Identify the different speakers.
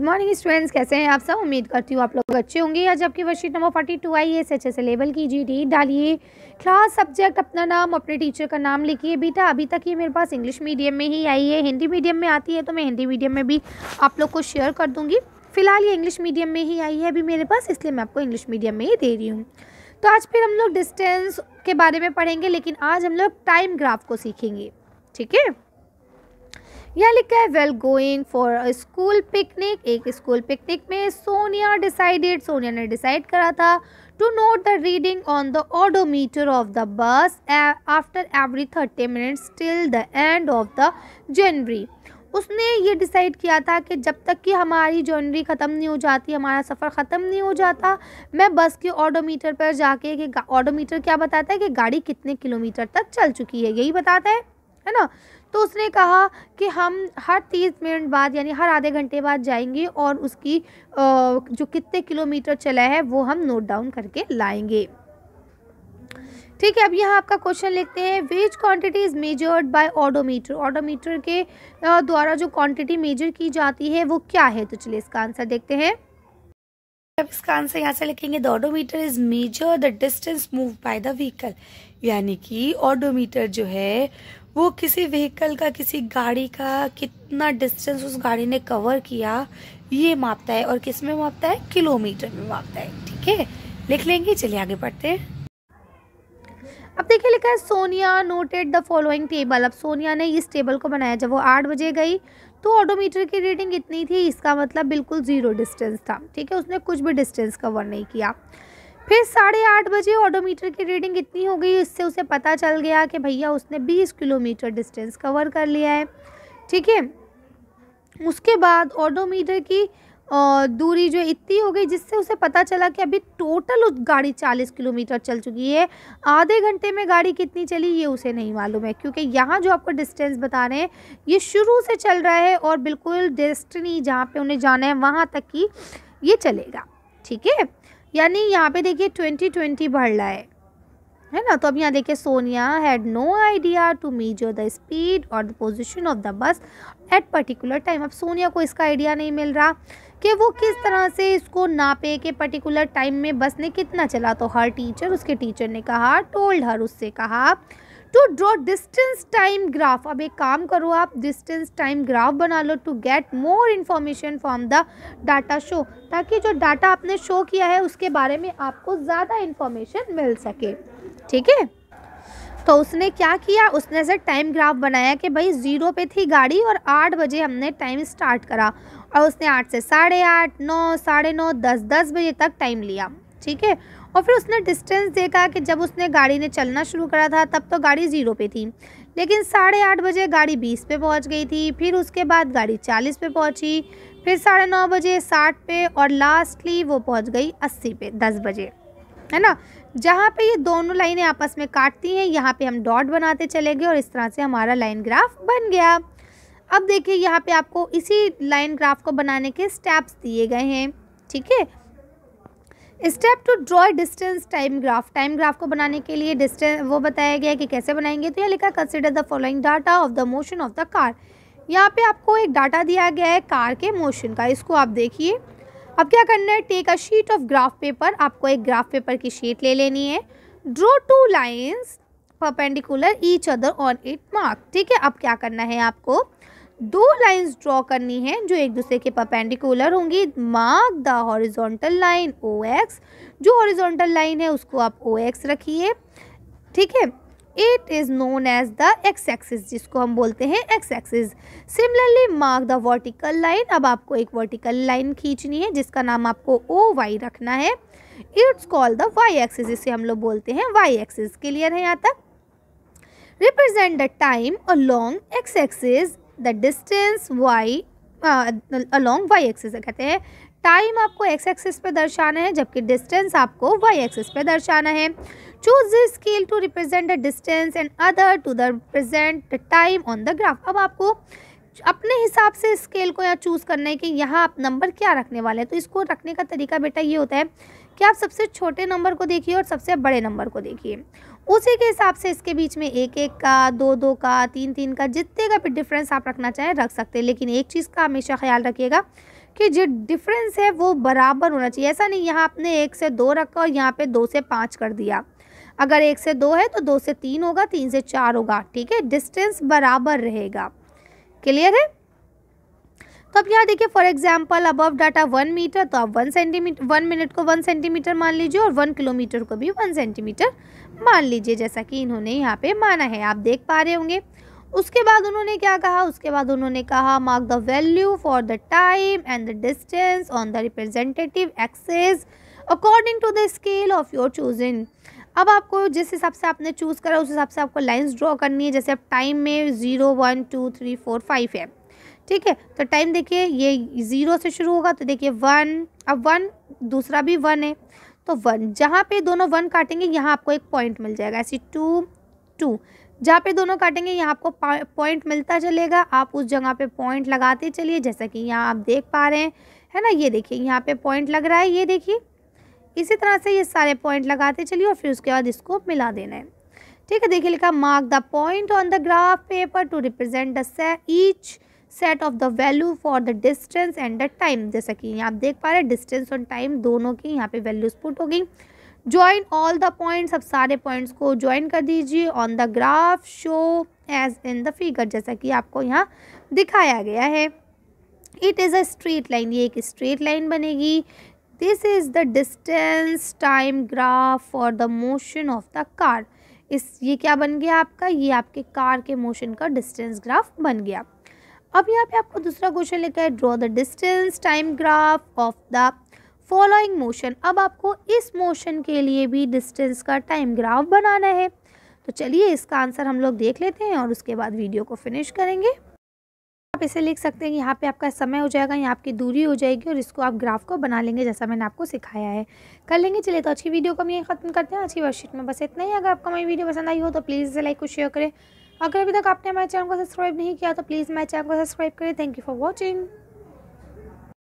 Speaker 1: good morning students कैसे हैं आप सब उम्मीद करती हूँ आप लोग अच्छे होंगे आज आपकी वर्कशीट नंबर फोर्टी टू आई है अच्छे से लेवल कीजिए डी डालिए क्लास सब्जेक्ट अपना नाम अपने टीचर का नाम लिखिए बेटा अभी तक ये मेरे पास इंग्लिश मीडियम में ही आई है हिंदी मीडियम में आती है तो मैं हिंदी मीडियम में भी आप लोग को शेयर कर दूँगी फिलहाल ये इंग्लिश मीडियम में ही आई है अभी मेरे पास इसलिए मैं आपको इंग्लिश मीडियम में ही दे रही हूँ तो आज फिर हम लोग डिस्टेंस के बारे में पढ़ेंगे लेकिन आज हम लोग टाइम ग्राफ को सीखेंगे ठीक है यह लिखा है well going for a school picnic एक स्कूल पिकनिक में सोनिया डिसाइडेड सोनिया ने डिसाइड करा था to note the reading on the odometer of the bus after every thirty minutes till the end of the January उसने ये डिसाइड किया था कि जब तक कि हमारी जर्नी ख़त्म नहीं हो जाती हमारा सफ़र ख़त्म नहीं हो जाता मैं बस के ऑडोमीटर पर जाके कि ऑडोमीटर क्या बताता है कि गाड़ी कितने किलोमीटर तक चल चुकी है यही बताता है है ना तो उसने कहा कि हम हर तीस मिनट बाद यानी हर आधे घंटे बाद जाएंगे और उसकी जो कितने किलोमीटर चला है वो हम नोट डाउन करके लाएंगे ठीक है अब यहाँ आपका क्वेश्चन लिखते हैं which quantity is measured by odometer odometer के द्वारा जो क्वांटिटी मेजर की जाती है वो क्या है तो चलिए इसका आंसर देखते हैं अब इसका आंसर यहाँ से लिखेंगे the odometer is measure the distance move by the vehicle यानी कि ऑडोमीटर जो है वो किसी व्हीकल का किसी गाड़ी का कितना डिस्टेंस उस गाड़ी ने कवर किया ये मापता है और किस में मापता है किलोमीटर में मापता है ठीक है लिख लेंगे चलिए आगे पढ़ते हैं अब देखिए लिखा है Sonia noted the following table अब सोनिया ने इस टेबल को बनाया जब वो आठ बजे गई तो ऑटोमीटर की रीडिंग इतनी थी इसका मतलब बिल्कुल ज़ीरो डिस्टेंस था ठीक है उसने कुछ भी डिस्टेंस कवर नहीं किया फिर साढ़े आठ बजे ऑडोमीटर की रीडिंग इतनी हो गई इससे उसे पता चल गया कि भैया उसने बीस किलोमीटर डिस्टेंस कवर कर लिया है ठीक है उसके बाद ऑडोमीटर की दूरी जो इतनी हो गई जिससे उसे पता चला कि अभी टोटल उस गाड़ी 40 किलोमीटर चल चुकी है आधे घंटे में गाड़ी कितनी चली ये उसे नहीं मालूम है क्योंकि यहाँ जो आपको डिस्टेंस बता रहे हैं ये शुरू से चल रहा है और बिल्कुल डेस्टिनी जहाँ पे उन्हें जाना है वहाँ तक ही ये चलेगा ठीक है यानी यहाँ पे देखिए ट्वेंटी ट्वेंटी बढ़ रहा है है ना तो अब यहाँ देखिए Sonia had no idea to measure the speed और the position of the bus at particular time अब सोनिया को इसका आइडिया नहीं मिल रहा कि वो किस तरह से इसको नापे के पर्टिकुलर टाइम में बस ने कितना चला तो हर टीचर उसके टीचर ने कहा टोल्ड हर उससे कहा to draw distance time graph अब एक काम करो आप डिस्टेंस टाइम ग्राफ बना लो to get more information from the data show ताकि जो डाटा आपने शो किया है उसके बारे में आपको ज़्यादा इन्फॉर्मेशन मिल सके ठीक है तो उसने क्या किया उसने से टाइम ग्राफ बनाया कि भाई ज़ीरो पे थी गाड़ी और आठ बजे हमने टाइम स्टार्ट करा और उसने आठ से साढ़े आठ नौ साढ़े नौ दस दस बजे तक टाइम लिया ठीक है और फिर उसने डिस्टेंस देखा कि जब उसने गाड़ी ने चलना शुरू करा था तब तो गाड़ी ज़ीरो पे थी लेकिन साढ़े आठ बजे गाड़ी बीस पे पहुंच गई थी फिर उसके बाद गाड़ी चालीस पे पहुंची फिर साढ़े नौ बजे साठ पे और लास्टली वो पहुंच गई अस्सी पे दस बजे है ना जहाँ पे ये दोनों लाइनें आपस में काटती हैं यहाँ पे हम डॉट बनाते चले गए और इस तरह से हमारा लाइन ग्राफ बन गया अब देखिए यहाँ पर आपको इसी लाइन ग्राफ को बनाने के स्टेप्स दिए गए हैं ठीक है step two draw distance time graph time graph को बनाने के लिए डिस्टेंस वो बताया गया कि कैसे बनाएंगे तो यह लिखा consider the following data of the motion of the car यहाँ पे आपको एक डाटा दिया गया है कार के मोशन का इसको आप देखिए अब क्या करना है take a sheet of graph paper आपको एक ग्राफ पेपर की शीट ले लेनी है draw two lines perpendicular each other on it mark ठीक है अब क्या करना है आपको दो लाइंस ड्रॉ करनी है जो एक दूसरे के परपेंडिकुलर होंगी mark the horizontal line O X जो हॉरिजॉन्टल लाइन है उसको आप ओ एक्स रखिए ठीक है it is known as the X axis जिसको हम बोलते हैं X axis similarly mark the vertical line अब आपको एक वर्टिकल लाइन खींचनी है जिसका नाम आपको ओ वाई रखना है it's call the Y axis जिसे हम लोग बोलते हैं वाई एक्सिस क्लियर है यहाँ तक represent the time along X axis the distance Y along Y axis कहते हैं टाइम आपको एक्स एक्सिस पे दर्शाना है जबकि डिस्टेंस आपको वाई एक्सिस पे दर्शाना है choose the scale to represent the distance and other to the represent the time on the graph अब आपको अपने हिसाब से स्केल को यहाँ चूज़ करना है कि यहाँ आप नंबर क्या रखने वाले हैं तो इसको रखने का तरीका बेटा ये होता है कि आप सबसे छोटे नंबर को देखिए और सबसे बड़े नंबर को देखिए उसी के हिसाब से इसके बीच में एक एक का दो दो का तीन तीन का जितने का भी डिफरेंस आप रखना चाहें रख सकते हैं लेकिन एक चीज़ का हमेशा ख्याल रखिएगा कि जो डिफरेंस है वो बराबर होना चाहिए ऐसा नहीं यहाँ आपने एक से दो रखा और यहाँ पे दो से पाँच कर दिया अगर एक से दो है तो दो से तीन होगा तीन से चार होगा ठीक है डिस्टेंस बराबर रहेगा क्लियर है तो अब यहाँ देखिए for example above data one metre तो आप वन सेंटीमीटर वन मिनट को वन सेंटीमीटर मान लीजिए और वन किलोमीटर को भी वन सेंटीमीटर मान लीजिए जैसा कि इन्होंने यहाँ पे माना है आप देख पा रहे होंगे उसके बाद उन्होंने क्या कहा उसके बाद उन्होंने कहा mark the value for the time and the distance on the representative axes according to the scale of your choosing अब आपको जिस हिसाब से आपने चूज़ करा उस हिसाब से आपको लाइंस ड्रॉ करनी है जैसे अब टाइम में zero one two three four five है ठीक है तो टाइम देखिए ये ज़ीरो से शुरू होगा तो देखिए वन अब वन दूसरा भी वन है तो वन जहाँ पे दोनों वन काटेंगे यहाँ आपको एक पॉइंट मिल जाएगा ऐसी टू टू जहाँ पे दोनों काटेंगे यहाँ आपको पॉइंट मिलता चलेगा आप उस जगह पे पॉइंट लगाते चलिए जैसा कि यहाँ आप देख पा रहे हैं है ना ये देखिए यहाँ पे पॉइंट लग रहा है ये देखिए इसी तरह से ये सारे पॉइंट लगाते चलिए और फिर उसके बाद इसको मिला देना है ठीक है देखिए लिखा mark the point on the graph paper to represent the each set of the value for the distance and the time जैसा कि आप देख पा रहे हैं डिस्टेंस और टाइम दोनों की यहाँ पे वैल्यूज पुट गई ज्वाइन ऑल द पॉइंट्स अब सारे पॉइंट्स को ज्वाइन कर दीजिए on the graph show as in the figure जैसा कि आपको यहाँ दिखाया गया है it is a straight line ये एक स्ट्रेट लाइन बनेगी this is the distance time graph for the motion of the car इस ये क्या बन गया आपका ये आपके कार के मोशन का डिस्टेंस ग्राफ बन गया अब यहाँ पे आपको दूसरा क्वेश्चन लिखा है draw the distance time graph of the following motion अब आपको इस मोशन के लिए भी डिस्टेंस का टाइम ग्राफ बनाना है तो चलिए इसका आंसर हम लोग देख लेते हैं और उसके बाद वीडियो को फिनिश करेंगे आप इसे लिख सकते हैं यहाँ पे आपका समय हो जाएगा यहाँ आपकी दूरी हो जाएगी और इसको आप ग्राफ को बना लेंगे जैसा मैंने आपको सिखाया है कर लेंगे चलिए तो अच्छी वीडियो को हम यही खत्म करते हैं अच्छी वर्कशीट में बस इतना ही अगर आपको मेरी वीडियो पसंद आई हो तो प्लीज़ इसे लाइक को शेयर करें अगर अभी तक आपने हमारे चैनल को सब्सक्राइब नहीं किया तो प्लीज़ मेरे चैनल को सब्सक्राइब करें थैंक यू फॉर वॉचिंग